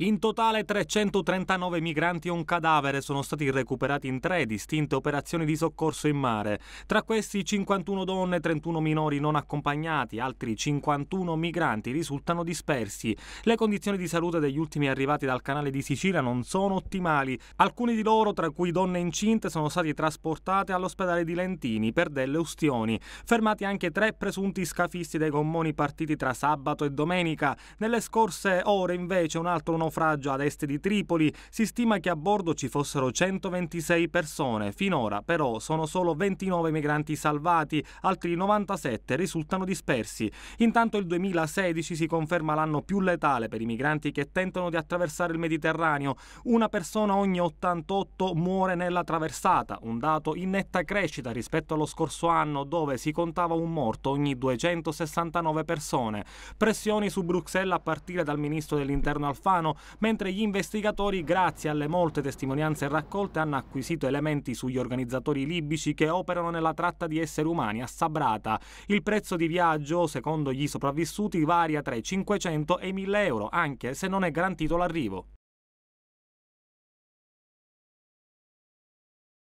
In totale 339 migranti e un cadavere sono stati recuperati in tre distinte operazioni di soccorso in mare. Tra questi 51 donne, e 31 minori non accompagnati, altri 51 migranti risultano dispersi. Le condizioni di salute degli ultimi arrivati dal canale di Sicilia non sono ottimali. Alcuni di loro, tra cui donne incinte, sono stati trasportati all'ospedale di Lentini per delle ustioni. Fermati anche tre presunti scafisti dei gommoni partiti tra sabato e domenica. Nelle scorse ore invece un altro naufragio ad est di Tripoli, si stima che a bordo ci fossero 126 persone. Finora però sono solo 29 migranti salvati, altri 97 risultano dispersi. Intanto il 2016 si conferma l'anno più letale per i migranti che tentano di attraversare il Mediterraneo. Una persona ogni 88 muore nella traversata, un dato in netta crescita rispetto allo scorso anno dove si contava un morto ogni 269 persone. Pressioni su Bruxelles a partire dal ministro dell'interno Alfano mentre gli investigatori, grazie alle molte testimonianze raccolte, hanno acquisito elementi sugli organizzatori libici che operano nella tratta di esseri umani a Sabrata. Il prezzo di viaggio, secondo gli sopravvissuti, varia tra i 500 e i 1000 euro, anche se non è garantito l'arrivo.